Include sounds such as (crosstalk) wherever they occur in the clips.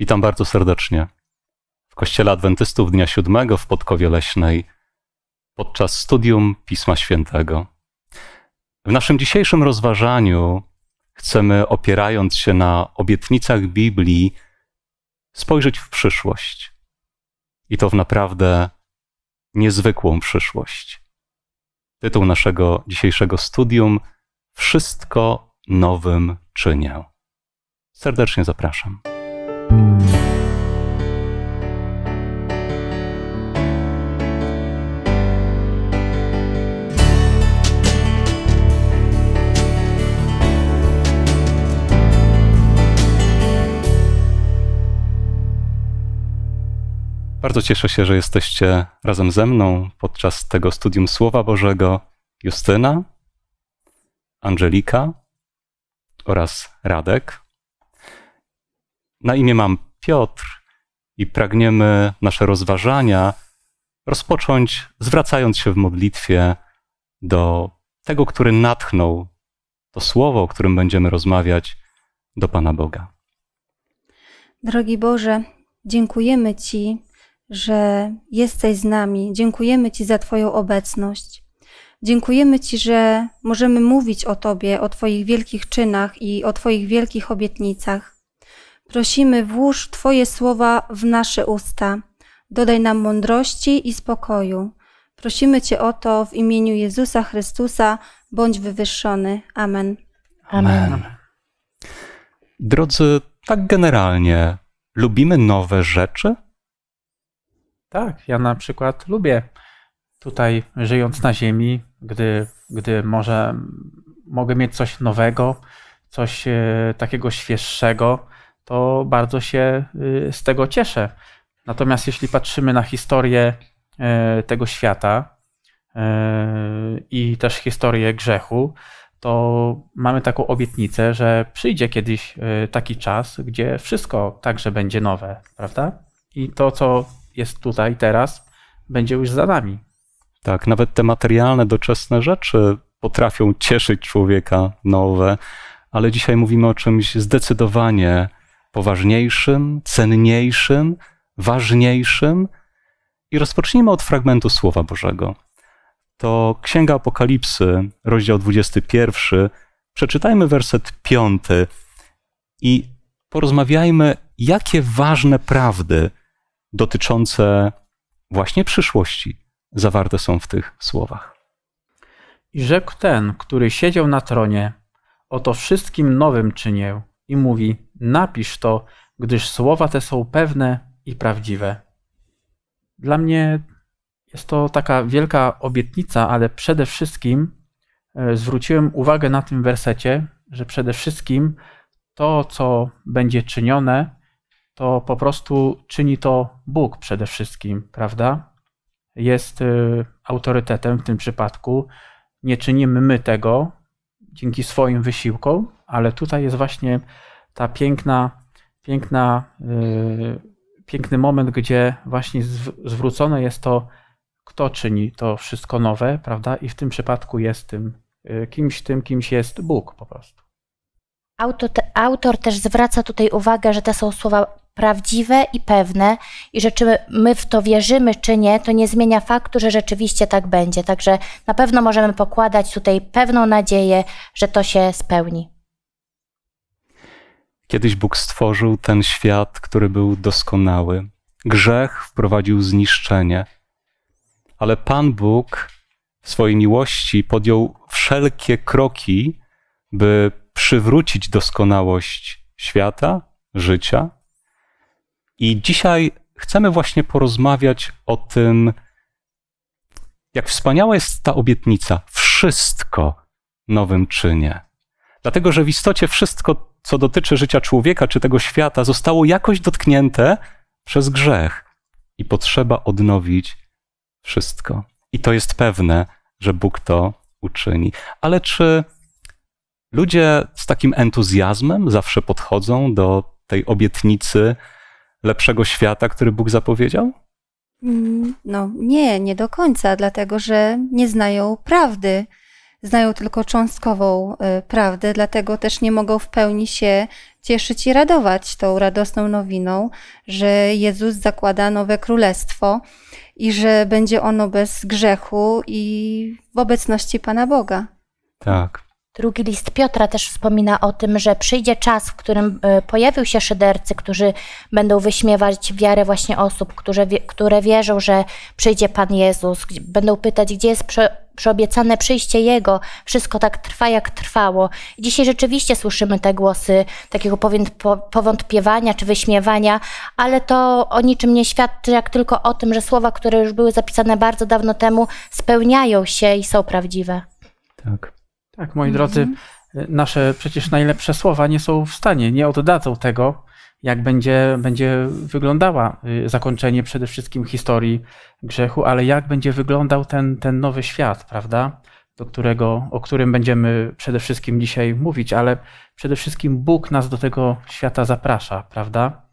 Witam bardzo serdecznie w Kościele Adwentystów Dnia Siódmego w Podkowie Leśnej podczas studium Pisma Świętego. W naszym dzisiejszym rozważaniu chcemy, opierając się na obietnicach Biblii, spojrzeć w przyszłość. I to w naprawdę niezwykłą przyszłość. Tytuł naszego dzisiejszego studium Wszystko nowym czynię. Serdecznie zapraszam. Bardzo cieszę się, że jesteście razem ze mną podczas tego studium Słowa Bożego Justyna, Angelika oraz Radek. Na imię mam Piotr i pragniemy nasze rozważania rozpocząć zwracając się w modlitwie do tego, który natchnął to słowo, o którym będziemy rozmawiać, do Pana Boga. Drogi Boże, dziękujemy Ci, że jesteś z nami. Dziękujemy Ci za Twoją obecność. Dziękujemy Ci, że możemy mówić o Tobie, o Twoich wielkich czynach i o Twoich wielkich obietnicach. Prosimy, włóż Twoje słowa w nasze usta. Dodaj nam mądrości i spokoju. Prosimy Cię o to w imieniu Jezusa Chrystusa, bądź wywyższony. Amen. Amen. Amen. Drodzy, tak generalnie, lubimy nowe rzeczy? Tak, ja na przykład lubię tutaj żyjąc na Ziemi, gdy, gdy może mogę mieć coś nowego, coś e, takiego świeższego to bardzo się y, z tego cieszę. Natomiast jeśli patrzymy na historię e, tego świata e, i też historię grzechu, to mamy taką obietnicę, że przyjdzie kiedyś e, taki czas, gdzie wszystko także będzie nowe, prawda? I to, co jest tutaj teraz, będzie już za nami. Tak, nawet te materialne, doczesne rzeczy potrafią cieszyć człowieka nowe, ale dzisiaj mówimy o czymś zdecydowanie poważniejszym, cenniejszym, ważniejszym. I rozpocznijmy od fragmentu Słowa Bożego. To Księga Apokalipsy, rozdział 21. Przeczytajmy werset 5 i porozmawiajmy, jakie ważne prawdy dotyczące właśnie przyszłości zawarte są w tych słowach. I rzekł ten, który siedział na tronie: Oto wszystkim nowym czynię i mówi: Napisz to, gdyż słowa te są pewne i prawdziwe. Dla mnie jest to taka wielka obietnica, ale przede wszystkim e, zwróciłem uwagę na tym wersecie, że przede wszystkim to, co będzie czynione, to po prostu czyni to Bóg przede wszystkim, prawda? Jest e, autorytetem w tym przypadku. Nie czynimy my tego, dzięki swoim wysiłkom, ale tutaj jest właśnie ta piękna, piękna, yy, piękny moment, gdzie właśnie zwrócone jest to, kto czyni to wszystko nowe, prawda? I w tym przypadku jest tym yy, kimś, tym kimś jest Bóg po prostu. Autor, te, autor też zwraca tutaj uwagę, że te są słowa prawdziwe i pewne i że czy my w to wierzymy, czy nie, to nie zmienia faktu, że rzeczywiście tak będzie. Także na pewno możemy pokładać tutaj pewną nadzieję, że to się spełni. Kiedyś Bóg stworzył ten świat, który był doskonały. Grzech wprowadził zniszczenie. Ale Pan Bóg w swojej miłości podjął wszelkie kroki, by przywrócić doskonałość świata, życia, i dzisiaj chcemy właśnie porozmawiać o tym, jak wspaniała jest ta obietnica wszystko nowym czynie. Dlatego, że w istocie wszystko, co dotyczy życia człowieka czy tego świata, zostało jakoś dotknięte przez grzech i potrzeba odnowić wszystko. I to jest pewne, że Bóg to uczyni. Ale czy ludzie z takim entuzjazmem zawsze podchodzą do tej obietnicy, lepszego świata, który Bóg zapowiedział? Mm, no nie, nie do końca, dlatego że nie znają prawdy. Znają tylko cząstkową y, prawdę, dlatego też nie mogą w pełni się cieszyć i radować tą radosną nowiną, że Jezus zakłada nowe królestwo i że będzie ono bez grzechu i w obecności Pana Boga. Tak. Drugi list Piotra też wspomina o tym, że przyjdzie czas, w którym e, pojawią się szydercy, którzy będą wyśmiewać wiarę właśnie osób, które, które wierzą, że przyjdzie Pan Jezus. Będą pytać, gdzie jest przyobiecane przyjście Jego. Wszystko tak trwa, jak trwało. I dzisiaj rzeczywiście słyszymy te głosy takiego powątpiewania czy wyśmiewania, ale to o niczym nie świadczy, jak tylko o tym, że słowa, które już były zapisane bardzo dawno temu, spełniają się i są prawdziwe. Tak. Tak, moi drodzy, mhm. y, nasze przecież najlepsze słowa nie są w stanie, nie oddadzą tego, jak będzie, będzie wyglądała y, zakończenie przede wszystkim historii grzechu, ale jak będzie wyglądał ten, ten nowy świat, prawda? Do którego, o którym będziemy przede wszystkim dzisiaj mówić, ale przede wszystkim Bóg nas do tego świata zaprasza, prawda?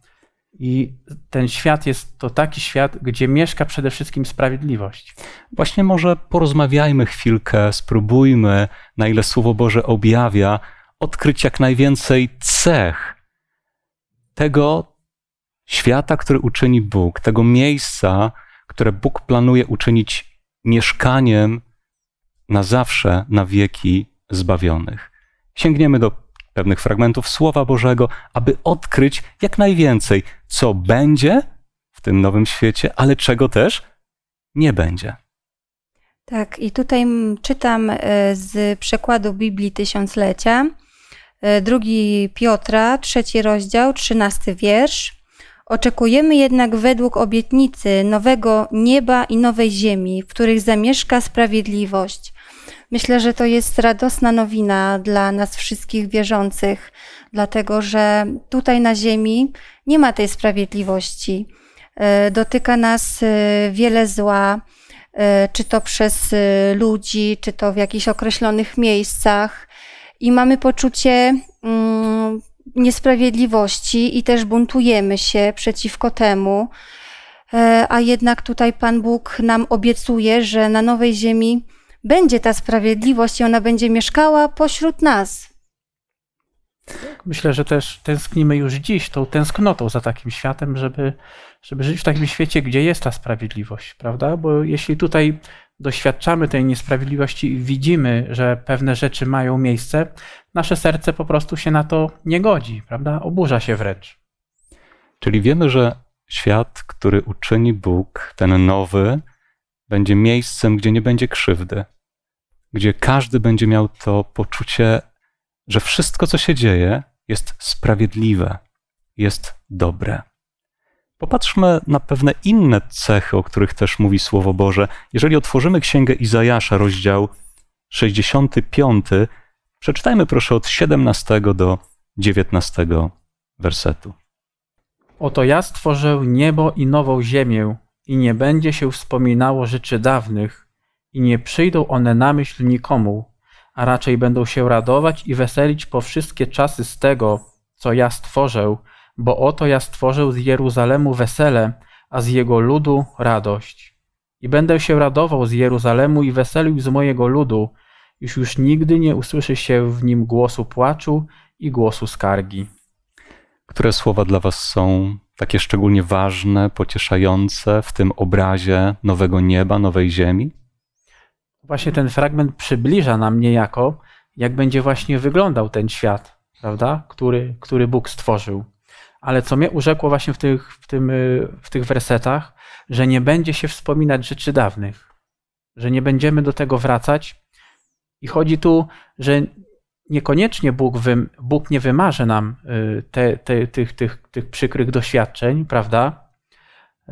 I ten świat jest to taki świat, gdzie mieszka przede wszystkim sprawiedliwość. Właśnie może porozmawiajmy chwilkę, spróbujmy, na ile Słowo Boże objawia, odkryć jak najwięcej cech tego świata, który uczyni Bóg, tego miejsca, które Bóg planuje uczynić mieszkaniem na zawsze, na wieki zbawionych. Sięgniemy do pewnych fragmentów Słowa Bożego, aby odkryć jak najwięcej, co będzie w tym nowym świecie, ale czego też nie będzie. Tak, i tutaj czytam e, z przekładu Biblii Tysiąclecia, e, drugi Piotra, trzeci rozdział, trzynasty wiersz. Oczekujemy jednak według obietnicy nowego nieba i nowej ziemi, w których zamieszka sprawiedliwość, Myślę, że to jest radosna nowina dla nas wszystkich wierzących, dlatego że tutaj na Ziemi nie ma tej sprawiedliwości. E, dotyka nas e, wiele zła, e, czy to przez ludzi, czy to w jakichś określonych miejscach, i mamy poczucie mm, niesprawiedliwości i też buntujemy się przeciwko temu. A jednak tutaj Pan Bóg nam obiecuje, że na nowej ziemi będzie ta sprawiedliwość i ona będzie mieszkała pośród nas. Myślę, że też tęsknimy już dziś tą tęsknotą za takim światem, żeby, żeby żyć w takim świecie, gdzie jest ta sprawiedliwość, prawda? Bo jeśli tutaj doświadczamy tej niesprawiedliwości i widzimy, że pewne rzeczy mają miejsce, nasze serce po prostu się na to nie godzi, prawda? Oburza się wręcz. Czyli wiemy, że świat, który uczyni Bóg, ten nowy, będzie miejscem, gdzie nie będzie krzywdy, gdzie każdy będzie miał to poczucie, że wszystko, co się dzieje, jest sprawiedliwe, jest dobre. Popatrzmy na pewne inne cechy, o których też mówi Słowo Boże. Jeżeli otworzymy Księgę Izajasza, rozdział 65, przeczytajmy proszę od 17 do 19 wersetu. Oto ja stworzę niebo i nową ziemię, i nie będzie się wspominało rzeczy dawnych, i nie przyjdą one na myśl nikomu, a raczej będą się radować i weselić po wszystkie czasy z tego, co ja stworzę, bo oto ja stworzę z Jeruzalemu wesele, a z jego ludu radość. I będę się radował z Jeruzalemu i weselił z mojego ludu, już już nigdy nie usłyszy się w nim głosu płaczu i głosu skargi. Które słowa dla Was są takie szczególnie ważne, pocieszające w tym obrazie nowego nieba, nowej ziemi? właśnie ten fragment przybliża nam niejako, jak będzie właśnie wyglądał ten świat, prawda, który, który Bóg stworzył. Ale co mnie urzekło właśnie w tych, w, tym, y, w tych wersetach, że nie będzie się wspominać rzeczy dawnych, że nie będziemy do tego wracać. I chodzi tu, że niekoniecznie Bóg, wy, Bóg nie wymarzy nam y, te, te, tych, tych, tych przykrych doświadczeń, prawda? Y,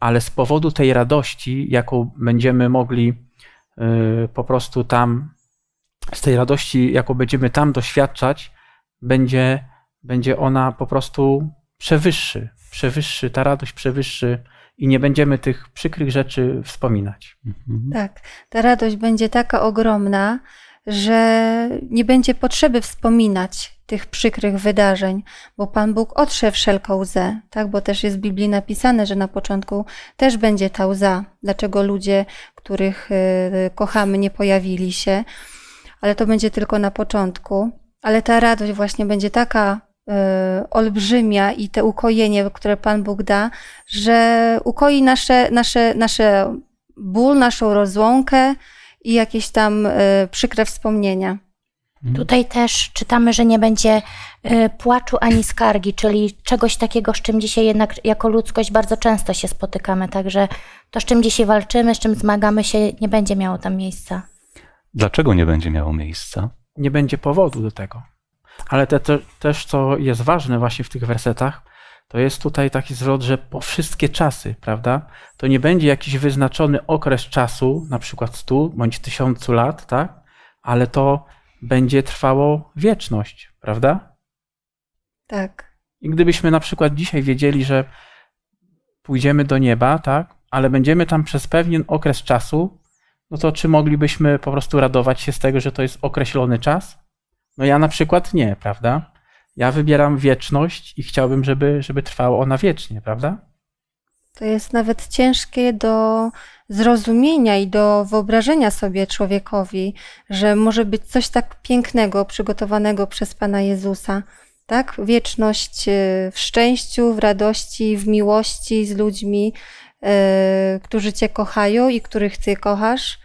ale z powodu tej radości, jaką będziemy mogli Y, po prostu tam z tej radości, jaką będziemy tam doświadczać, będzie, będzie ona po prostu przewyższy, przewyższy, ta radość przewyższy i nie będziemy tych przykrych rzeczy wspominać. Mhm. Tak, ta radość będzie taka ogromna, że nie będzie potrzeby wspominać tych przykrych wydarzeń, bo Pan Bóg otrze wszelką łzę, tak? Bo też jest w Biblii napisane, że na początku też będzie ta łza. Dlaczego ludzie, których y, kochamy, nie pojawili się? Ale to będzie tylko na początku. Ale ta radość właśnie będzie taka y, olbrzymia i te ukojenie, które Pan Bóg da, że ukoi nasze, nasze, nasze ból, naszą rozłąkę i jakieś tam y, przykre wspomnienia. Mhm. Tutaj też czytamy, że nie będzie e, płaczu ani skargi, czyli czegoś takiego, z czym dzisiaj jednak jako ludzkość bardzo często się spotykamy. Także to, z czym dzisiaj walczymy, z czym zmagamy się, nie będzie miało tam miejsca. Dlaczego nie będzie miało miejsca? Nie będzie powodu do tego. Ale te, te, też, co jest ważne właśnie w tych wersetach, to jest tutaj taki zwrot, że po wszystkie czasy, prawda? To nie będzie jakiś wyznaczony okres czasu, na przykład stu bądź tysiącu lat, tak? Ale to będzie trwało wieczność, prawda? Tak. I gdybyśmy na przykład dzisiaj wiedzieli, że pójdziemy do nieba, tak, ale będziemy tam przez pewien okres czasu, no to czy moglibyśmy po prostu radować się z tego, że to jest określony czas? No ja na przykład nie, prawda? Ja wybieram wieczność i chciałbym, żeby, żeby trwała ona wiecznie, prawda? To jest nawet ciężkie do zrozumienia i do wyobrażenia sobie człowiekowi, że może być coś tak pięknego przygotowanego przez Pana Jezusa. Tak? Wieczność y, w szczęściu, w radości, w miłości z ludźmi, yy, którzy Cię kochają i których Ty kochasz.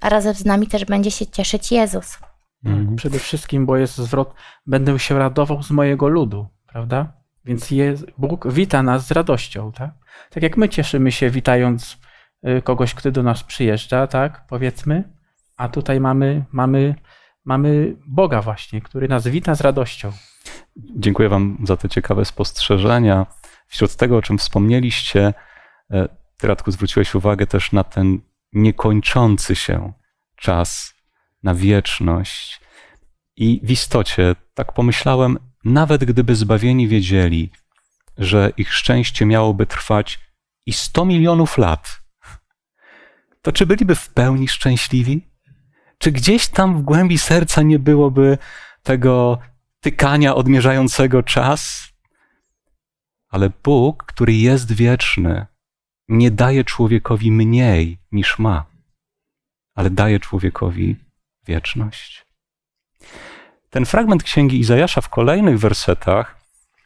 A razem z nami też będzie się cieszyć Jezus. Mhm. Przede wszystkim, bo jest zwrot, będę się radował z mojego ludu, prawda? Więc Bóg wita nas z radością, tak? Tak jak my cieszymy się witając y, kogoś, kto do nas przyjeżdża, tak? Powiedzmy, a tutaj mamy, mamy, mamy Boga właśnie, który nas wita z radością. Dziękuję wam za te ciekawe spostrzeżenia. Wśród tego, o czym wspomnieliście, ty e, Radku zwróciłeś uwagę też na ten niekończący się czas, na wieczność. I w istocie, tak pomyślałem, nawet gdyby zbawieni wiedzieli, że ich szczęście miałoby trwać i 100 milionów lat, to czy byliby w pełni szczęśliwi? Czy gdzieś tam w głębi serca nie byłoby tego tykania odmierzającego czas? Ale Bóg, który jest wieczny, nie daje człowiekowi mniej niż ma, ale daje człowiekowi wieczność. Ten fragment księgi Izajasza w kolejnych wersetach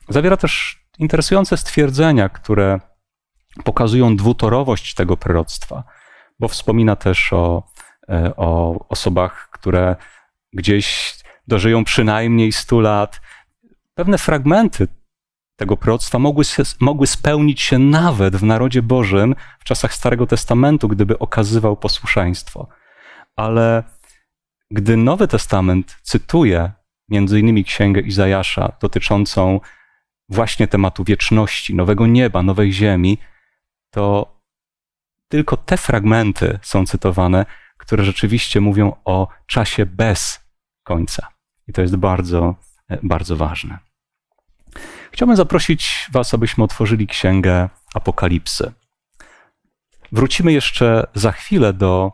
zawiera też interesujące stwierdzenia, które pokazują dwutorowość tego proroctwa, bo wspomina też o, e, o osobach, które gdzieś dożyją przynajmniej 100 lat. Pewne fragmenty tego proroctwa mogły, mogły spełnić się nawet w narodzie Bożym w czasach Starego Testamentu, gdyby okazywał posłuszeństwo. Ale gdy Nowy Testament cytuje między innymi Księgę Izajasza dotyczącą właśnie tematu wieczności, nowego nieba, nowej ziemi, to tylko te fragmenty są cytowane, które rzeczywiście mówią o czasie bez końca. I to jest bardzo, e, bardzo ważne. Chciałbym zaprosić Was, abyśmy otworzyli Księgę Apokalipsy. Wrócimy jeszcze za chwilę do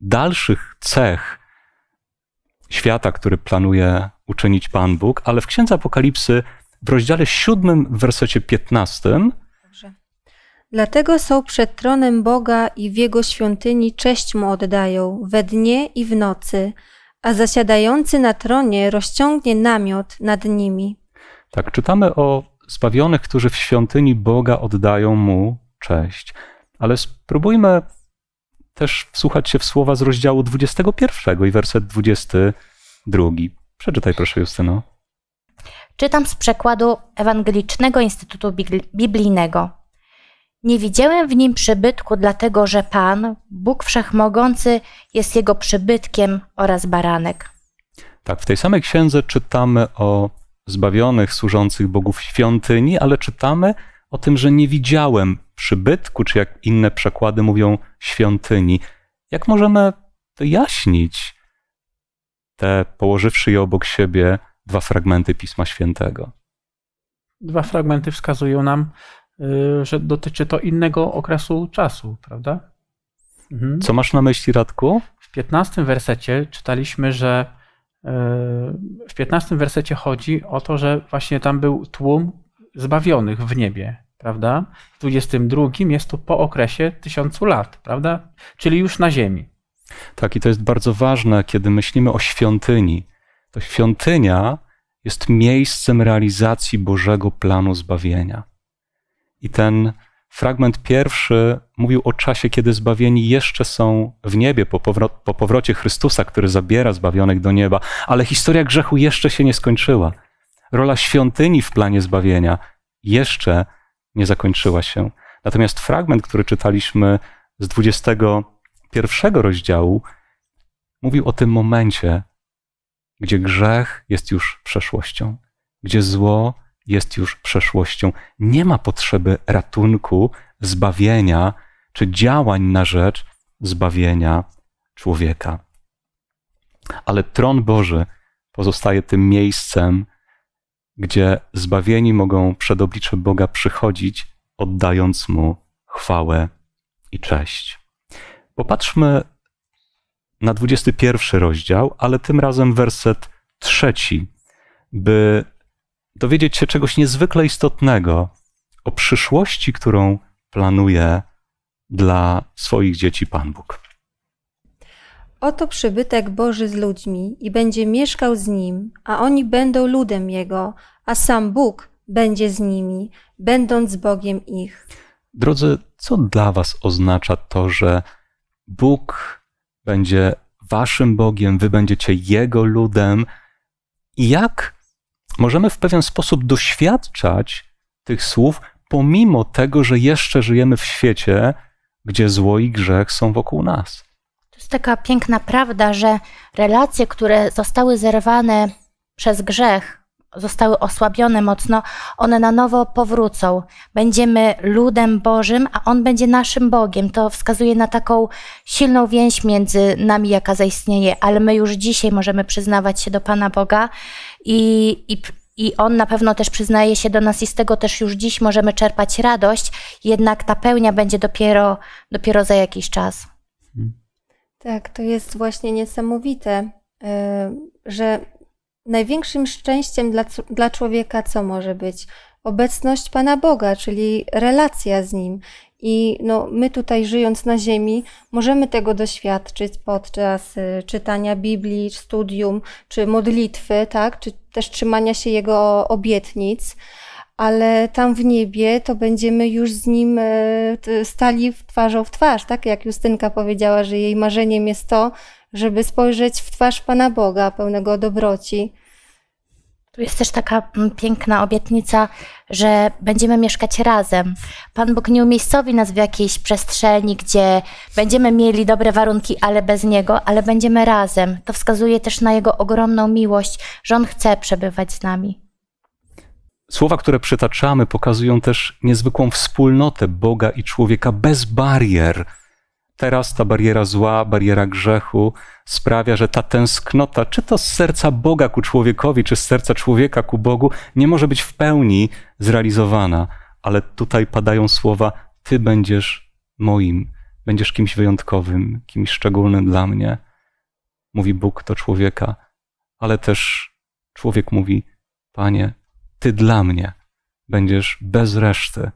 dalszych cech świata, który planuje uczynić Pan Bóg, ale w Księdze Apokalipsy w rozdziale 7, w wersecie 15. Dobrze. Dlatego są przed tronem Boga i w jego świątyni cześć mu oddają we dnie i w nocy, a zasiadający na tronie rozciągnie namiot nad nimi. Tak, czytamy o zbawionych, którzy w świątyni Boga oddają mu cześć. Ale spróbujmy też wsłuchać się w słowa z rozdziału 21 i werset 22. Przeczytaj proszę Justyno. Czytam z przekładu Ewangelicznego Instytutu Biblijnego. Nie widziałem w nim przybytku, dlatego że Pan, Bóg Wszechmogący, jest jego przybytkiem oraz baranek. Tak, w tej samej księdze czytamy o zbawionych, służących Bogów świątyni, ale czytamy o tym, że nie widziałem przybytku, czy jak inne przekłady mówią świątyni. Jak możemy wyjaśnić te, położywszy je obok siebie, dwa fragmenty Pisma Świętego? Dwa fragmenty wskazują nam, y, że dotyczy to innego okresu czasu, prawda? Mhm. Co masz na myśli, Radku? W 15 wersecie czytaliśmy, że y, w 15 wersecie chodzi o to, że właśnie tam był tłum zbawionych w niebie prawda? W 22 jest to po okresie tysiącu lat, prawda? Czyli już na Ziemi. Tak, i to jest bardzo ważne, kiedy myślimy o świątyni. To świątynia jest miejscem realizacji Bożego planu zbawienia. I ten fragment pierwszy mówił o czasie, kiedy zbawieni jeszcze są w niebie po, po powrocie Chrystusa, który zabiera zbawionych do nieba, ale historia grzechu jeszcze się nie skończyła. Rola świątyni w planie zbawienia jeszcze nie nie zakończyła się. Natomiast fragment, który czytaliśmy z 21 rozdziału, mówił o tym momencie, gdzie grzech jest już przeszłością, gdzie zło jest już przeszłością. Nie ma potrzeby ratunku, zbawienia czy działań na rzecz zbawienia człowieka. Ale tron Boży pozostaje tym miejscem, gdzie zbawieni mogą przed oblicze Boga przychodzić, oddając Mu chwałę i cześć. Popatrzmy na 21 rozdział, ale tym razem werset trzeci, by dowiedzieć się czegoś niezwykle istotnego o przyszłości, którą planuje dla swoich dzieci Pan Bóg. Oto przybytek Boży z ludźmi i będzie mieszkał z nim, a oni będą ludem jego, a sam Bóg będzie z nimi, będąc Bogiem ich. Drodzy, co dla Was oznacza to, że Bóg będzie Waszym Bogiem, Wy będziecie Jego ludem? I jak możemy w pewien sposób doświadczać tych słów, pomimo tego, że jeszcze żyjemy w świecie, gdzie zło i grzech są wokół nas? taka piękna prawda, że relacje, które zostały zerwane przez grzech, zostały osłabione mocno, one na nowo powrócą. Będziemy ludem Bożym, a On będzie naszym Bogiem. To wskazuje na taką silną więź między nami, jaka zaistnieje, ale my już dzisiaj możemy przyznawać się do Pana Boga i, i i on na pewno też przyznaje się do nas i z tego też już dziś możemy czerpać radość, jednak ta pełnia będzie dopiero, dopiero za jakiś czas. Hmm. Tak, to jest właśnie niesamowite, e, że największym szczęściem dla, dla człowieka co może być? Obecność Pana Boga, czyli relacja z Nim. I no, my tutaj żyjąc na Ziemi możemy tego doświadczyć podczas e, czytania Biblii, studium, czy modlitwy, tak? czy też trzymania się Jego obietnic ale tam w niebie to będziemy już z nim e, stali twarzą w twarz, tak jak Justynka powiedziała, że jej marzeniem jest to, żeby spojrzeć w twarz Pana Boga pełnego dobroci. Tu jest też taka mm, piękna obietnica, że będziemy mieszkać razem. Pan Bóg nie umiejscowi nas w jakiejś przestrzeni, gdzie będziemy mieli dobre warunki, ale bez Niego, ale będziemy razem. To wskazuje też na Jego ogromną miłość, że On chce przebywać z nami. Słowa, które przytaczamy, pokazują też niezwykłą wspólnotę Boga i człowieka bez barier. Teraz ta bariera zła, bariera grzechu sprawia, że ta tęsknota, czy to z serca Boga ku człowiekowi, czy z serca człowieka ku Bogu, nie może być w pełni zrealizowana. Ale tutaj padają słowa: Ty będziesz moim, będziesz kimś wyjątkowym, kimś szczególnym dla mnie. Mówi Bóg do człowieka, ale też człowiek mówi: Panie, ty dla mnie będziesz bez reszty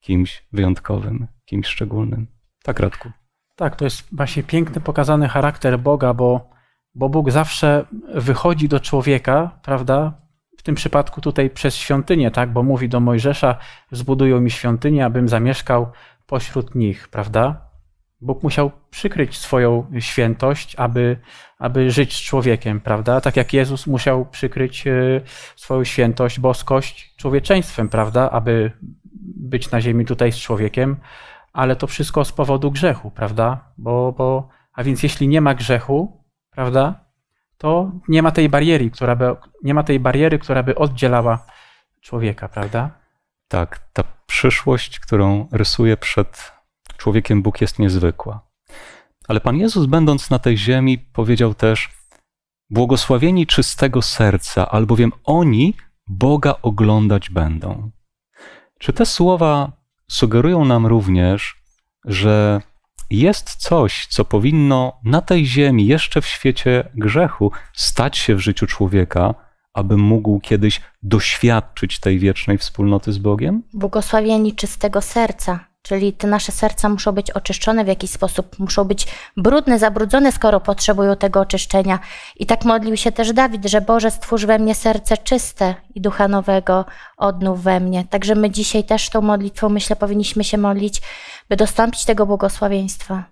kimś wyjątkowym, kimś szczególnym. Tak, Radku. Tak, to jest właśnie piękny pokazany charakter Boga, bo, bo Bóg zawsze wychodzi do człowieka, prawda? W tym przypadku tutaj przez świątynię, tak? Bo mówi do Mojżesza: Zbudują mi świątynię, abym zamieszkał pośród nich, prawda? Bóg musiał przykryć swoją świętość, aby, aby żyć z człowiekiem, prawda? Tak jak Jezus musiał przykryć e, swoją świętość, boskość człowieczeństwem, prawda? Aby być na ziemi tutaj z człowiekiem, ale to wszystko z powodu grzechu, prawda? Bo, bo, a więc jeśli nie ma grzechu, prawda? To nie ma tej bariery, która by, nie ma tej bariery, która by oddzielała człowieka, prawda? Tak, ta przyszłość, którą rysuje przed człowiekiem Bóg jest niezwykła. Ale Pan Jezus, będąc na tej ziemi, powiedział też: Błogosławieni czystego serca, albowiem oni Boga oglądać będą. Czy te słowa sugerują nam również, że jest coś, co powinno na tej ziemi, jeszcze w świecie grzechu, stać się w życiu człowieka, aby mógł kiedyś doświadczyć tej wiecznej wspólnoty z Bogiem? Błogosławieni czystego serca, Czyli te nasze serca muszą być oczyszczone w jakiś sposób, muszą być brudne, zabrudzone, skoro potrzebują tego oczyszczenia. I tak modlił się też Dawid, że Boże, stwórz we mnie serce czyste i ducha nowego odnów we mnie. Także my dzisiaj też tą modlitwą, myślę, powinniśmy się modlić, by dostąpić tego błogosławieństwa.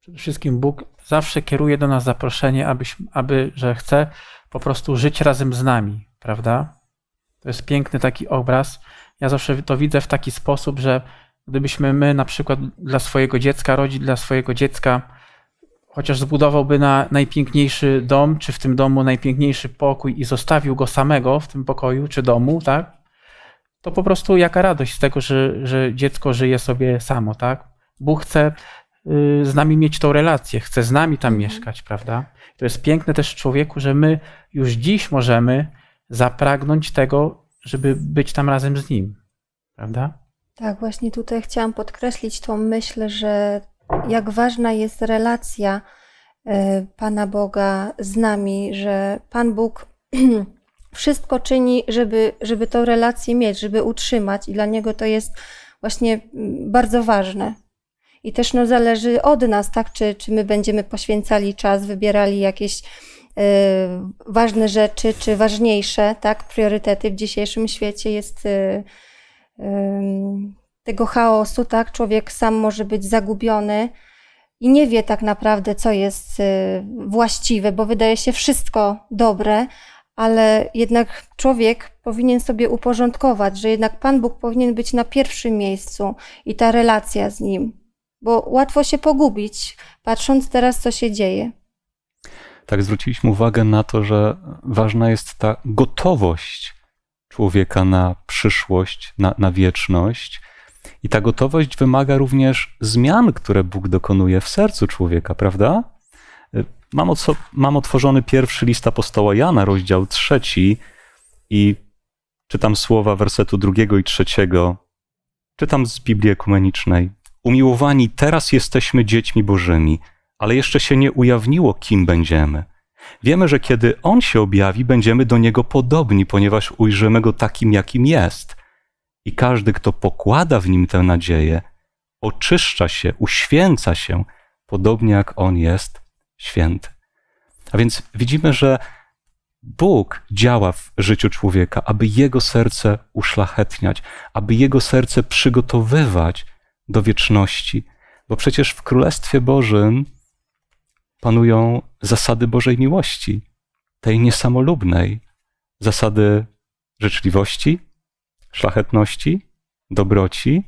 Przede wszystkim Bóg zawsze kieruje do nas zaproszenie, abyśmy, aby że chce po prostu żyć razem z nami, prawda? To jest piękny taki obraz. Ja zawsze to widzę w taki sposób, że gdybyśmy my na przykład dla swojego dziecka, rodzic dla swojego dziecka, chociaż zbudowałby na najpiękniejszy dom, czy w tym domu najpiękniejszy pokój i zostawił go samego w tym pokoju czy domu, tak? To po prostu jaka radość z tego, że, że dziecko żyje sobie samo, tak? Bóg chce y, z nami mieć tą relację, chce z nami tam mhm. mieszkać, prawda? To jest piękne też w człowieku, że my już dziś możemy zapragnąć tego, żeby być tam razem z Nim, prawda? Tak, właśnie tutaj chciałam podkreślić tą myśl, że jak ważna jest relacja e, Pana Boga z nami, że Pan Bóg (clears throat) wszystko czyni, żeby, żeby tą relację mieć, żeby utrzymać, i dla Niego to jest właśnie mm, bardzo ważne. I też no, zależy od nas, tak, czy, czy my będziemy poświęcali czas, wybierali jakieś y, ważne rzeczy, czy ważniejsze, tak, priorytety w dzisiejszym świecie jest. Y, tego chaosu, tak? Człowiek sam może być zagubiony i nie wie tak naprawdę, co jest y, właściwe, bo wydaje się wszystko dobre, ale jednak człowiek powinien sobie uporządkować, że jednak Pan Bóg powinien być na pierwszym miejscu i ta relacja z Nim, bo łatwo się pogubić, patrząc teraz, co się dzieje. Tak, zwróciliśmy uwagę na to, że ważna jest ta gotowość człowieka na przyszłość, na, na wieczność. I ta gotowość wymaga również zmian, które Bóg dokonuje w sercu człowieka, prawda? Mam, odso- mam otworzony pierwszy list apostoła Jana, rozdział trzeci i czytam słowa wersetu drugiego i trzeciego. Czytam z Biblii Ekumenicznej. Umiłowani, teraz jesteśmy dziećmi Bożymi, ale jeszcze się nie ujawniło, kim będziemy – Wiemy, że kiedy On się objawi, będziemy do Niego podobni, ponieważ ujrzymy Go takim, jakim jest. I każdy, kto pokłada w Nim tę nadzieję, oczyszcza się, uświęca się, podobnie jak On jest święty. A więc widzimy, że Bóg działa w życiu człowieka, aby jego serce uszlachetniać, aby jego serce przygotowywać do wieczności. Bo przecież w Królestwie Bożym panują zasady Bożej miłości, tej niesamolubnej, zasady życzliwości, szlachetności, dobroci.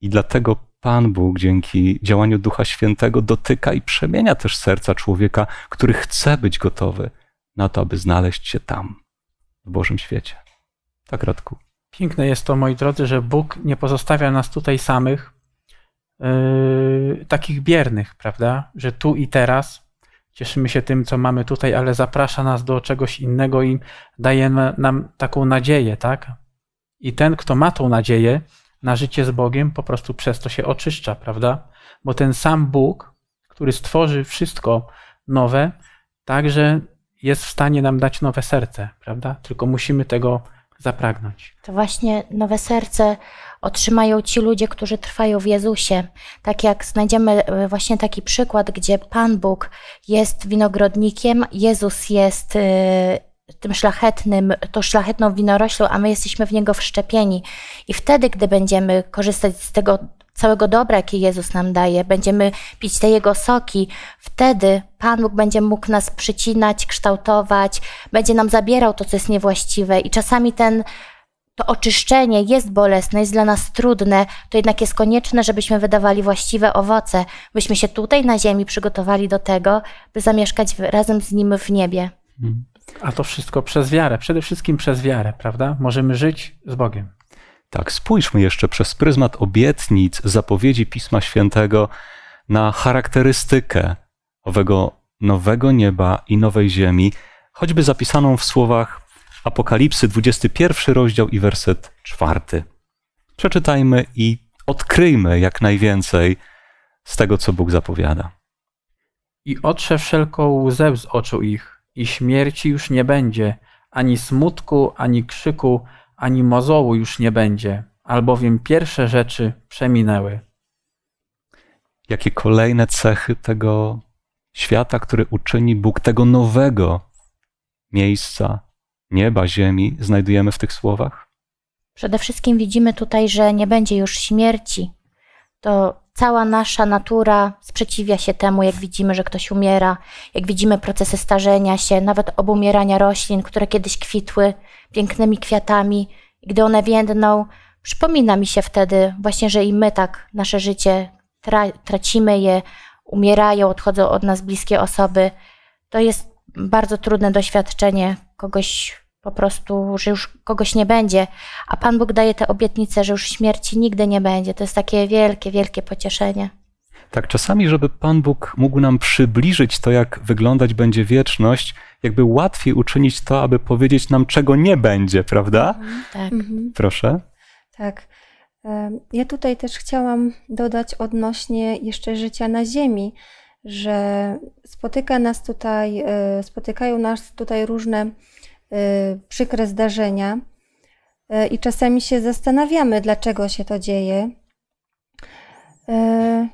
I dlatego Pan Bóg dzięki działaniu Ducha Świętego dotyka i przemienia też serca człowieka, który chce być gotowy na to, aby znaleźć się tam, w Bożym świecie. Tak, Radku. Piękne jest to, moi drodzy, że Bóg nie pozostawia nas tutaj samych, yy, takich biernych, prawda? Że tu i teraz cieszymy się tym, co mamy tutaj, ale zaprasza nas do czegoś innego i daje nam taką nadzieję, tak? I ten, kto ma tą nadzieję na życie z Bogiem, po prostu przez to się oczyszcza, prawda? Bo ten sam Bóg, który stworzy wszystko nowe, także jest w stanie nam dać nowe serce, prawda? Tylko musimy tego zapragnąć. To właśnie nowe serce otrzymają ci ludzie, którzy trwają w Jezusie. Tak jak znajdziemy e, właśnie taki przykład, gdzie Pan Bóg jest winogrodnikiem, Jezus jest e, tym szlachetnym, tą szlachetną winoroślą, a my jesteśmy w niego wszczepieni. I wtedy, gdy będziemy korzystać z tego całego dobra, jakie Jezus nam daje, będziemy pić te Jego soki, wtedy Pan Bóg będzie mógł nas przycinać, kształtować, będzie nam zabierał to, co jest niewłaściwe. I czasami ten to oczyszczenie jest bolesne, jest dla nas trudne, to jednak jest konieczne, żebyśmy wydawali właściwe owoce, byśmy się tutaj na ziemi przygotowali do tego, by zamieszkać razem z Nim w niebie. Mhm. A to wszystko przez wiarę, przede wszystkim przez wiarę, prawda? Możemy żyć z Bogiem. Tak, spójrzmy jeszcze przez pryzmat obietnic, zapowiedzi Pisma Świętego na charakterystykę owego nowego nieba i nowej ziemi, choćby zapisaną w słowach Apokalipsy, 21 rozdział i werset 4. Przeczytajmy i odkryjmy jak najwięcej z tego, co Bóg zapowiada. I otrze wszelką łzę z oczu ich, i śmierci już nie będzie, ani smutku, ani krzyku, ani mozołu już nie będzie, albowiem pierwsze rzeczy przeminęły. Jakie kolejne cechy tego świata, który uczyni Bóg, tego nowego miejsca, nieba, ziemi znajdujemy w tych słowach? Przede wszystkim widzimy tutaj, że nie będzie już śmierci. To cała nasza natura sprzeciwia się temu, jak widzimy, że ktoś umiera, jak widzimy procesy starzenia się, nawet obumierania roślin, które kiedyś kwitły pięknymi kwiatami. Gdy one więdną, przypomina mi się wtedy właśnie, że i my tak nasze życie tra tracimy je, umierają, odchodzą od nas bliskie osoby. To jest bardzo trudne doświadczenie kogoś po prostu, że już kogoś nie będzie, a Pan Bóg daje tę obietnicę, że już śmierci nigdy nie będzie. To jest takie wielkie, wielkie pocieszenie. Tak, czasami, żeby Pan Bóg mógł nam przybliżyć to, jak wyglądać będzie wieczność, jakby łatwiej uczynić to, aby powiedzieć nam, czego nie będzie, prawda? Mhm, tak. Mhm. Proszę. Tak. Ja tutaj też chciałam dodać odnośnie jeszcze życia na ziemi, że spotyka nas tutaj, e, spotykają nas tutaj różne Y, przykre zdarzenia y, i czasami się zastanawiamy, dlaczego się to dzieje. Y,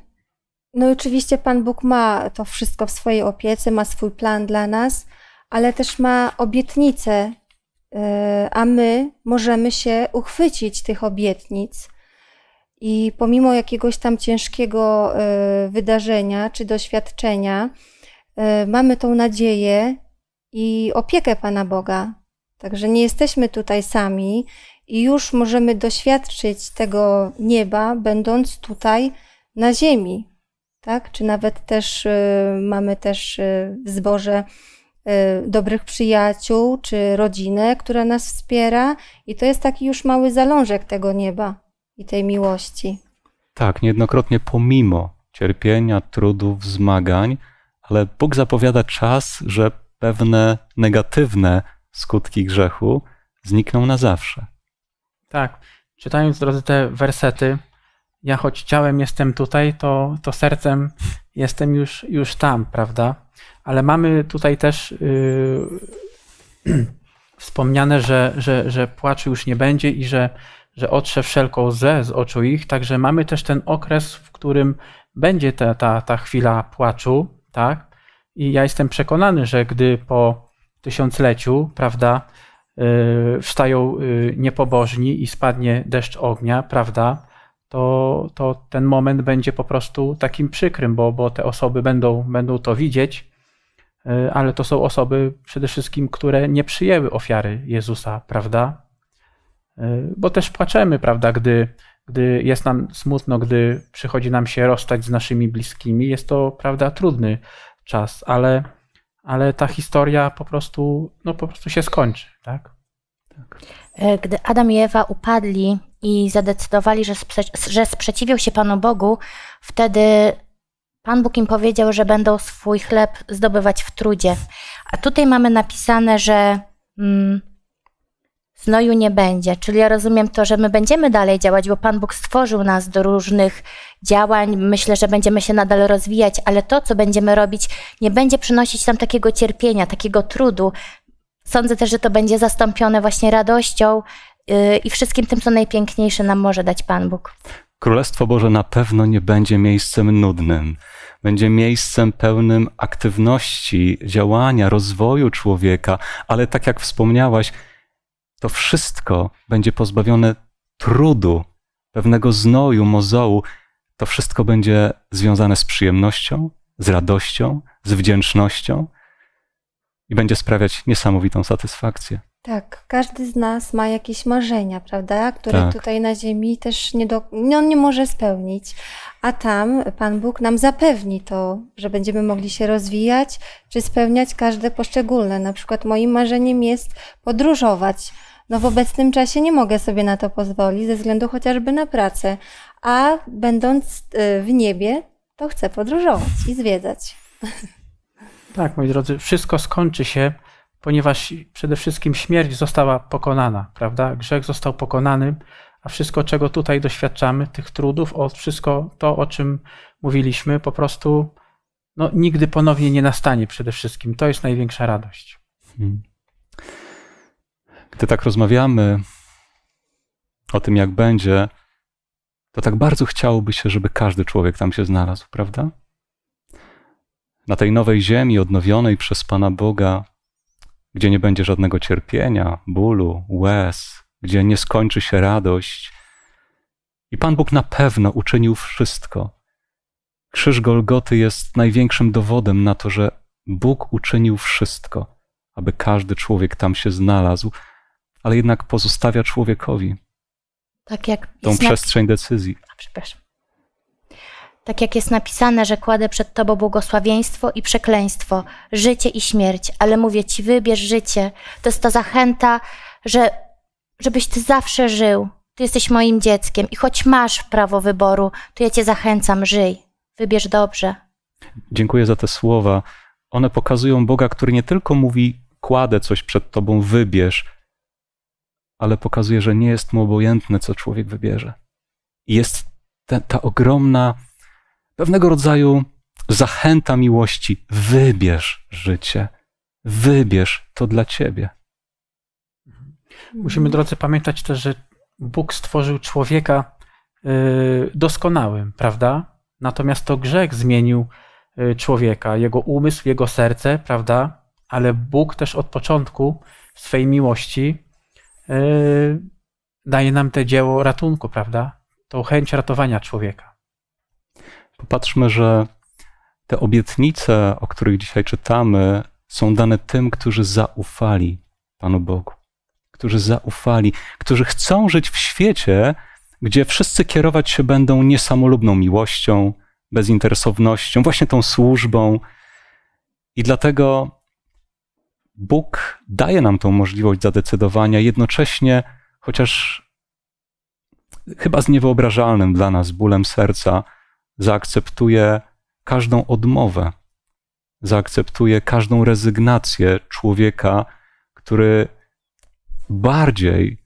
no, oczywiście Pan Bóg ma to wszystko w swojej opiece, ma swój plan dla nas, ale też ma obietnice, a my możemy się uchwycić tych obietnic. I pomimo jakiegoś tam ciężkiego wydarzenia czy doświadczenia, mamy tą nadzieję, i opiekę Pana Boga. Także nie jesteśmy tutaj sami i już możemy doświadczyć tego nieba, będąc tutaj na ziemi. Tak? Czy nawet też y, mamy też y, w y, dobrych przyjaciół, czy rodzinę, która nas wspiera i to jest taki już mały zalążek tego nieba i tej miłości. Tak, niejednokrotnie pomimo cierpienia, trudów, zmagań, ale Bóg zapowiada czas, że pewne negatywne skutki grzechu znikną na zawsze. Tak. Czytając, drodzy, te wersety, ja choć ciałem jestem tutaj, to, to sercem jestem już, już tam, prawda? Ale mamy tutaj też yy, (clears throat) wspomniane, że, że, że płaczu już nie będzie i że, że otrze wszelką łzę z oczu ich. Także mamy też ten okres, w którym będzie ta, ta, ta chwila płaczu, tak? I ja jestem przekonany, że gdy po tysiącleciu, prawda, y, wstają y, niepobożni i spadnie deszcz ognia, prawda, to, to ten moment będzie po prostu takim przykrym, bo, bo te osoby będą, będą to widzieć, y, ale to są osoby przede wszystkim, które nie przyjęły ofiary Jezusa, prawda? Bo też płaczemy, prawda, gdy, gdy jest nam smutno, gdy przychodzi nam się rozstać z naszymi bliskimi, jest to, prawda, trudny czas, ale, ale ta historia po prostu, no, po prostu się skończy. Tak? tak. E, gdy Adam i Ewa upadli i zadecydowali, że, sprze że sprzeciwią się Panu Bogu, wtedy Pan Bóg im powiedział, że będą swój chleb zdobywać w trudzie. A tutaj mamy napisane, że. Mm, znoju nie będzie. Czyli ja rozumiem to, że my będziemy dalej działać, bo Pan Bóg stworzył nas do różnych działań. Myślę, że będziemy się nadal rozwijać, ale to, co będziemy robić, nie będzie przynosić nam takiego cierpienia, takiego trudu. Sądzę też, że to będzie zastąpione właśnie radością yy, i wszystkim tym, co najpiękniejsze nam może dać Pan Bóg. Królestwo Boże na pewno nie będzie miejscem nudnym. Będzie miejscem pełnym aktywności, działania, rozwoju człowieka, ale tak jak wspomniałaś, to wszystko będzie pozbawione trudu, pewnego znoju, mozołu. To wszystko będzie związane z przyjemnością, z radością, z wdzięcznością i będzie sprawiać niesamowitą satysfakcję. Tak, każdy z nas ma jakieś marzenia, prawda, które tak. tutaj na ziemi też nie, do, nie, on nie może spełnić, a tam Pan Bóg nam zapewni to, że będziemy mogli się rozwijać czy spełniać każde poszczególne. Na przykład moim marzeniem jest podróżować. No w obecnym czasie nie mogę sobie na to pozwolić ze względu chociażby na pracę, a będąc y, w niebie, to chcę podróżować i zwiedzać. Tak, moi drodzy, wszystko skończy się ponieważ przede wszystkim śmierć została pokonana, prawda? Grzech został pokonany, a wszystko, czego tutaj doświadczamy, tych trudów, o wszystko to, o czym mówiliśmy, po prostu no, nigdy ponownie nie nastanie przede wszystkim. To jest największa radość. Hmm. Gdy tak rozmawiamy o tym, jak będzie, to tak bardzo chciałoby się, żeby każdy człowiek tam się znalazł, prawda? Na tej nowej ziemi, odnowionej przez Pana Boga, gdzie nie będzie żadnego cierpienia, bólu, łez, gdzie nie skończy się radość. I Pan Bóg na pewno uczynił wszystko. Krzyż Golgoty jest największym dowodem na to, że Bóg uczynił wszystko, aby każdy człowiek tam się znalazł, ale jednak pozostawia człowiekowi tak jak tą przestrzeń na... decyzji. A, przepraszam tak jak jest napisane, że kładę przed Tobą błogosławieństwo i przekleństwo, życie i śmierć, ale mówię Ci, wybierz życie. To jest ta zachęta, że, żebyś Ty zawsze żył. Ty jesteś moim dzieckiem i choć masz prawo wyboru, to ja Cię zachęcam, żyj, wybierz dobrze. Dziękuję za te słowa. One pokazują Boga, który nie tylko mówi, kładę coś przed Tobą, wybierz, ale pokazuje, że nie jest mu obojętne, co człowiek wybierze. jest ta, ta ogromna pewnego rodzaju zachęta miłości. Wybierz życie, wybierz to dla ciebie. Musimy, drodzy, pamiętać też, że Bóg stworzył człowieka y, doskonałym, prawda? Natomiast to grzech zmienił y, człowieka, jego umysł, jego serce, prawda? Ale Bóg też od początku swej miłości y, daje nam te dzieło ratunku, prawda? Tą chęć ratowania człowieka. Popatrzmy, że te obietnice, o których dzisiaj czytamy, są dane tym, którzy zaufali Panu Bogu, którzy zaufali, którzy chcą żyć w świecie, gdzie wszyscy kierować się będą niesamolubną miłością, bezinteresownością, właśnie tą służbą. I dlatego Bóg daje nam tą możliwość zadecydowania, jednocześnie, chociaż chyba z niewyobrażalnym dla nas bólem serca, zaakceptuje każdą odmowę, zaakceptuje każdą rezygnację człowieka, który bardziej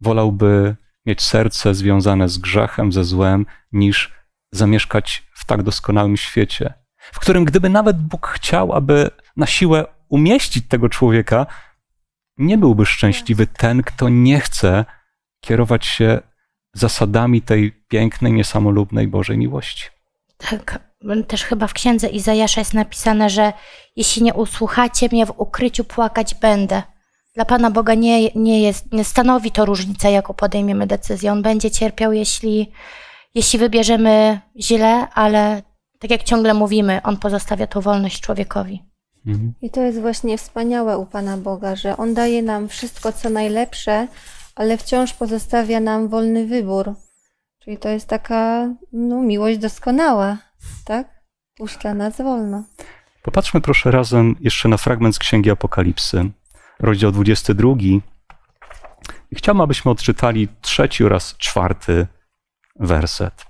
wolałby mieć serce związane z grzechem, ze złem, niż zamieszkać w tak doskonałym świecie, w którym gdyby nawet Bóg chciał, aby na siłę umieścić tego człowieka, nie byłby szczęśliwy ten, kto nie chce kierować się zasadami tej pięknej, niesamolubnej Bożej miłości. Tak, też chyba w księdze Izajasza jest napisane, że jeśli nie usłuchacie mnie, w ukryciu płakać będę. Dla Pana Boga nie, nie, jest, nie stanowi to różnicy, jaką podejmiemy decyzję. On będzie cierpiał, jeśli, jeśli wybierzemy źle, ale tak jak ciągle mówimy, On pozostawia tą wolność człowiekowi. Mhm. I to jest właśnie wspaniałe u Pana Boga, że On daje nam wszystko, co najlepsze, ale wciąż pozostawia nam wolny wybór. Czyli to jest taka no, miłość doskonała, tak? Puszcza nas wolno. Popatrzmy proszę razem jeszcze na fragment z Księgi Apokalipsy, rozdział 22. Chciałbym, abyśmy odczytali trzeci oraz czwarty werset.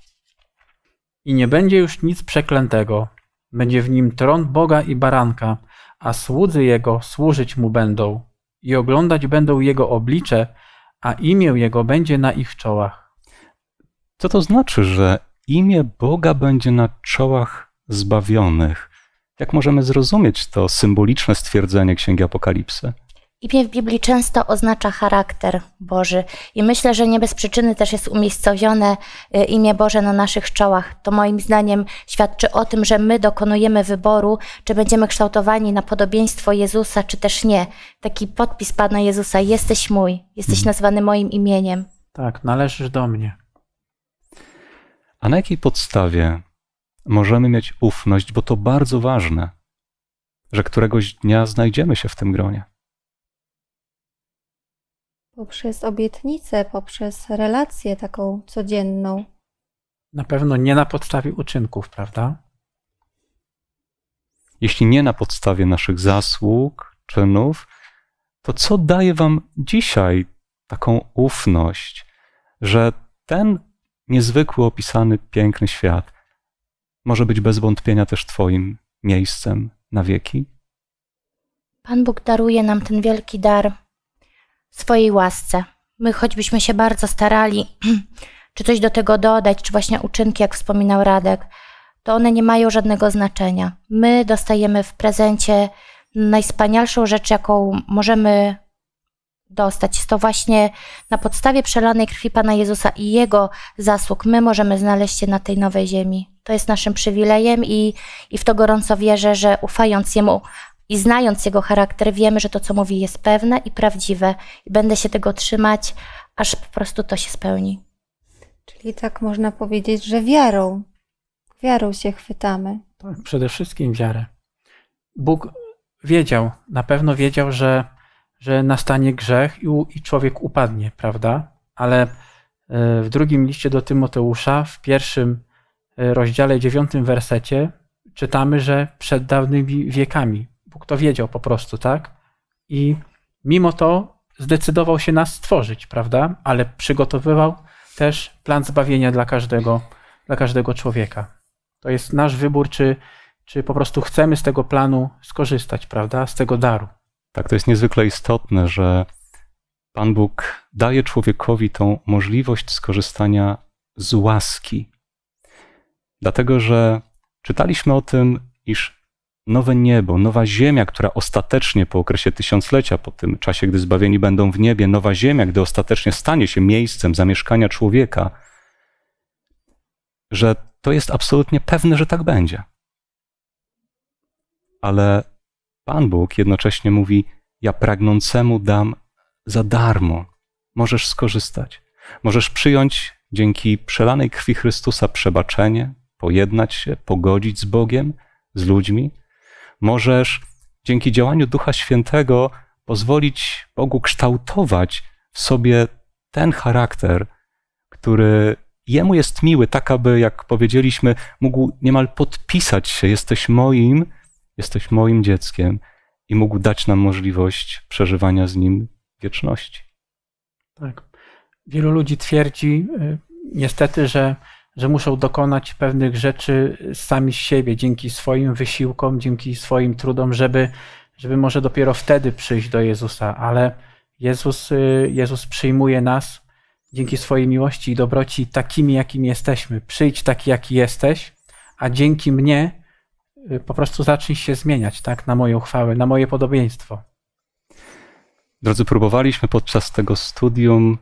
I nie będzie już nic przeklętego. Będzie w nim tron Boga i baranka, a słudzy jego służyć mu będą. I oglądać będą jego oblicze, a imię Jego będzie na ich czołach. Co to znaczy, że imię Boga będzie na czołach zbawionych? Jak możemy zrozumieć to symboliczne stwierdzenie Księgi Apokalipsy? Imię w Biblii często oznacza charakter Boży i myślę, że nie bez przyczyny też jest umiejscowione e, imię Boże na naszych czołach. To moim zdaniem świadczy o tym, że my dokonujemy wyboru, czy będziemy kształtowani na podobieństwo Jezusa, czy też nie. Taki podpis Pana Jezusa: Jesteś mój, jesteś mhm. nazwany moim imieniem. Tak, należysz do mnie. A na jakiej podstawie możemy mieć ufność, bo to bardzo ważne, że któregoś dnia znajdziemy się w tym gronie? poprzez obietnicę, poprzez relację taką codzienną. Na pewno nie na podstawie uczynków, prawda? Jeśli nie na podstawie naszych zasług, czynów, to co daje Wam dzisiaj taką ufność, że ten niezwykły, opisany, piękny świat może być bez wątpienia też Twoim miejscem na wieki? Pan Bóg daruje nam ten wielki dar swojej łasce. My choćbyśmy się bardzo starali, (clears throat) czy coś do tego dodać, czy właśnie uczynki, jak wspominał Radek, to one nie mają żadnego znaczenia. My dostajemy w prezencie najspanialszą rzecz, jaką możemy dostać. Jest to właśnie na podstawie przelanej krwi Pana Jezusa i Jego zasług my możemy znaleźć się na tej nowej ziemi. To jest naszym przywilejem i, i w to gorąco wierzę, że ufając Jemu, i znając jego charakter, wiemy, że to, co mówi, jest pewne i prawdziwe. I będę się tego trzymać, aż po prostu to się spełni. Czyli tak można powiedzieć, że wiarą, wiarą się chwytamy. Tak, przede wszystkim wiarę. Bóg wiedział, na pewno wiedział, że, że nastanie grzech i, i człowiek upadnie, prawda? Ale e, w drugim liście do Tymoteusza, w pierwszym e, rozdziale, dziewiątym wersecie, czytamy, że przed dawnymi wiekami Bóg to wiedział po prostu, tak? I mimo to zdecydował się nas stworzyć, prawda? Ale przygotowywał też plan zbawienia dla każdego, dla każdego człowieka. To jest nasz wybór, czy, czy po prostu chcemy z tego planu skorzystać, prawda? Z tego daru. Tak, to jest niezwykle istotne, że Pan Bóg daje człowiekowi tą możliwość skorzystania z łaski. Dlatego, że czytaliśmy o tym, iż nowe niebo, nowa ziemia, która ostatecznie po okresie tysiąclecia, po tym czasie, gdy zbawieni będą w niebie, nowa ziemia, gdy ostatecznie stanie się miejscem zamieszkania człowieka, że to jest absolutnie pewne, że tak będzie. Ale Pan Bóg jednocześnie mówi: Ja pragnącemu dam za darmo. Możesz skorzystać. Możesz przyjąć dzięki przelanej krwi Chrystusa przebaczenie, pojednać się, pogodzić z Bogiem, z ludźmi możesz dzięki działaniu Ducha Świętego pozwolić Bogu kształtować w sobie ten charakter, który Jemu jest miły, tak aby, jak powiedzieliśmy, mógł niemal podpisać się: Jesteś moim, jesteś moim dzieckiem, i mógł dać nam możliwość przeżywania z Nim wieczności. Tak. Wielu ludzi twierdzi, y, niestety, że że muszą dokonać pewnych rzeczy sami z siebie, dzięki swoim wysiłkom, dzięki swoim trudom, żeby, żeby może dopiero wtedy przyjść do Jezusa, ale Jezus, y, Jezus przyjmuje nas dzięki swojej miłości i dobroci takimi, jakimi jesteśmy. Przyjdź taki, jaki jesteś, a dzięki mnie y, po prostu zacznij się zmieniać, tak, na moją chwałę, na moje podobieństwo. Drodzy, próbowaliśmy podczas tego studium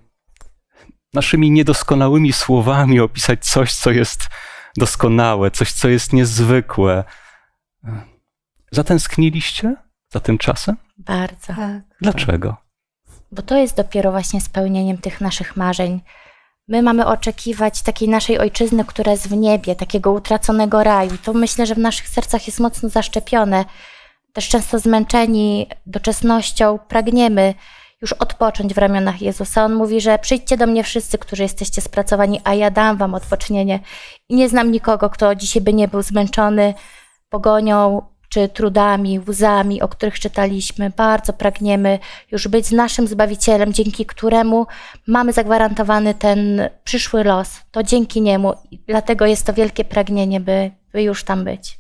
naszymi niedoskonałymi słowami opisać coś, co jest doskonałe, coś, co jest niezwykłe. Zatęskniliście za tym czasem? Bardzo. Tak. Dlaczego? Bo to jest dopiero właśnie spełnieniem tych naszych marzeń. My mamy oczekiwać takiej naszej ojczyzny, która jest w niebie, takiego utraconego raju. To myślę, że w naszych sercach jest mocno zaszczepione. Też często zmęczeni doczesnością pragniemy już odpocząć w ramionach Jezusa. On mówi, że przyjdźcie do mnie wszyscy, którzy jesteście spracowani, a ja dam wam odpocznienie. I nie znam nikogo, kto dzisiaj by nie był zmęczony pogonią czy trudami, łzami, o których czytaliśmy. Bardzo pragniemy już być z naszym Zbawicielem, dzięki któremu mamy zagwarantowany ten przyszły los. To dzięki niemu. I dlatego jest to wielkie pragnienie, by, by już tam być.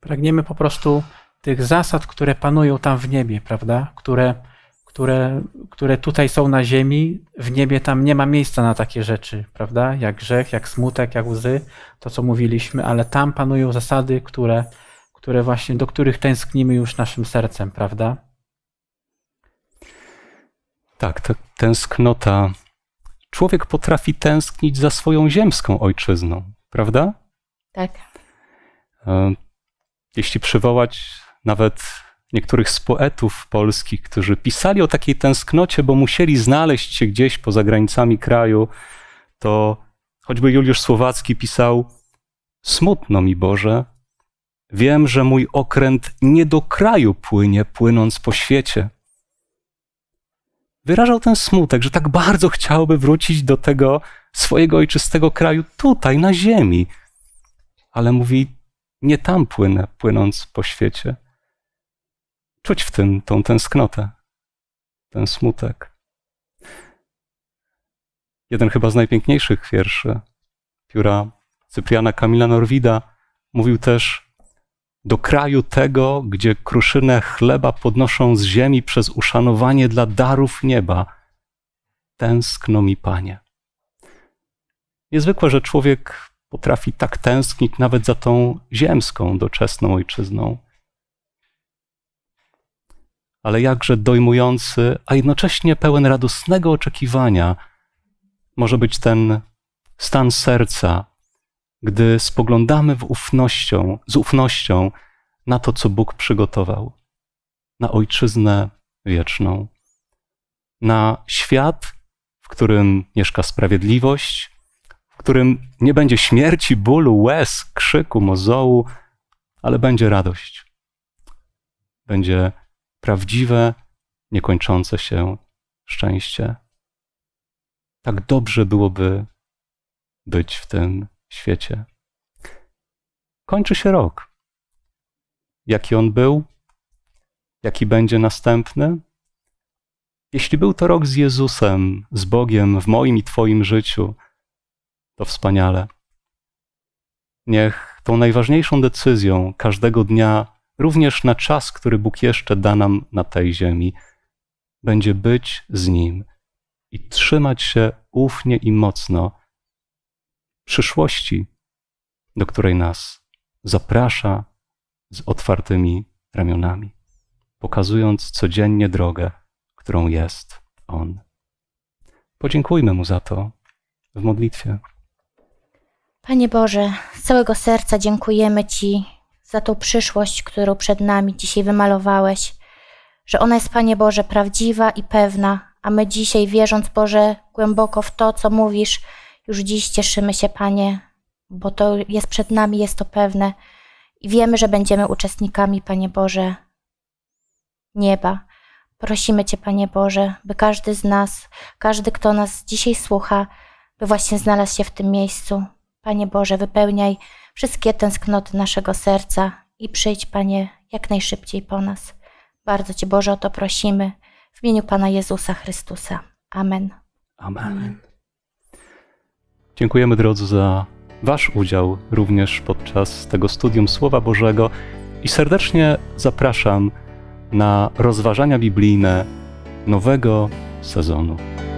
Pragniemy po prostu tych zasad, które panują tam w niebie, prawda? Które które, które tutaj są na ziemi, w niebie tam nie ma miejsca na takie rzeczy, prawda? Jak grzech, jak smutek, jak łzy, to co mówiliśmy, ale tam panują zasady, które, które właśnie, do których tęsknimy już naszym sercem, prawda? Tak, to tęsknota. Człowiek potrafi tęsknić za swoją ziemską ojczyzną, prawda? Tak. E, jeśli przywołać nawet niektórych z poetów polskich, którzy pisali o takiej tęsknocie, bo musieli znaleźć się gdzieś poza granicami kraju, to choćby Juliusz Słowacki pisał: Smutno mi Boże, wiem, że mój okręt nie do kraju płynie, płynąc po świecie. Wyrażał ten smutek, że tak bardzo chciałby wrócić do tego swojego ojczystego kraju tutaj, na ziemi. Ale mówi, nie tam płynę, płynąc po świecie czuć w tym tą tęsknotę, ten smutek. Jeden chyba z najpiękniejszych wierszy pióra Cypriana Kamila Norwida mówił też do kraju tego, gdzie kruszynę chleba podnoszą z ziemi przez uszanowanie dla darów nieba. Tęskno mi, Panie. Niezwykłe, że człowiek potrafi tak tęsknić nawet za tą ziemską, doczesną ojczyzną ale jakże dojmujący, a jednocześnie pełen radosnego oczekiwania może być ten stan serca, gdy spoglądamy w ufnością, z ufnością na to, co Bóg przygotował, na ojczyznę wieczną, na świat, w którym mieszka sprawiedliwość, w którym nie będzie śmierci, bólu, łez, krzyku, mozołu, ale będzie radość. Będzie prawdziwe, niekończące się szczęście. Tak dobrze byłoby być w tym świecie. Kończy się rok. Jaki on był? Jaki będzie następny? Jeśli był to rok z Jezusem, z Bogiem w moim i Twoim życiu, to wspaniale. Niech tą najważniejszą decyzją każdego dnia również na czas, który Bóg jeszcze da nam na tej ziemi, będzie być z Nim i trzymać się ufnie i mocno przyszłości, do której nas zaprasza z otwartymi ramionami, pokazując codziennie drogę, którą jest On. Podziękujmy Mu za to w modlitwie. Panie Boże, z całego serca dziękujemy Ci za tą przyszłość, którą przed nami dzisiaj wymalowałeś, że ona jest, Panie Boże, prawdziwa i pewna, a my dzisiaj, wierząc, Boże, głęboko w to, co mówisz, już dziś cieszymy się, Panie, bo to jest przed nami, jest to pewne i wiemy, że będziemy uczestnikami, Panie Boże, nieba. Prosimy Cię, Panie Boże, by każdy z nas, każdy, kto nas dzisiaj słucha, by właśnie znalazł się w tym miejscu. Panie Boże, wypełniaj wszystkie tęsknoty naszego serca i przyjdź, Panie, jak najszybciej po nas. Bardzo Cię, Boże, o to prosimy. W imieniu Pana Jezusa Chrystusa. Amen. Amen. Amen. Dziękujemy drodzy za Wasz udział również podczas tego studium Słowa Bożego i serdecznie zapraszam na rozważania biblijne nowego sezonu.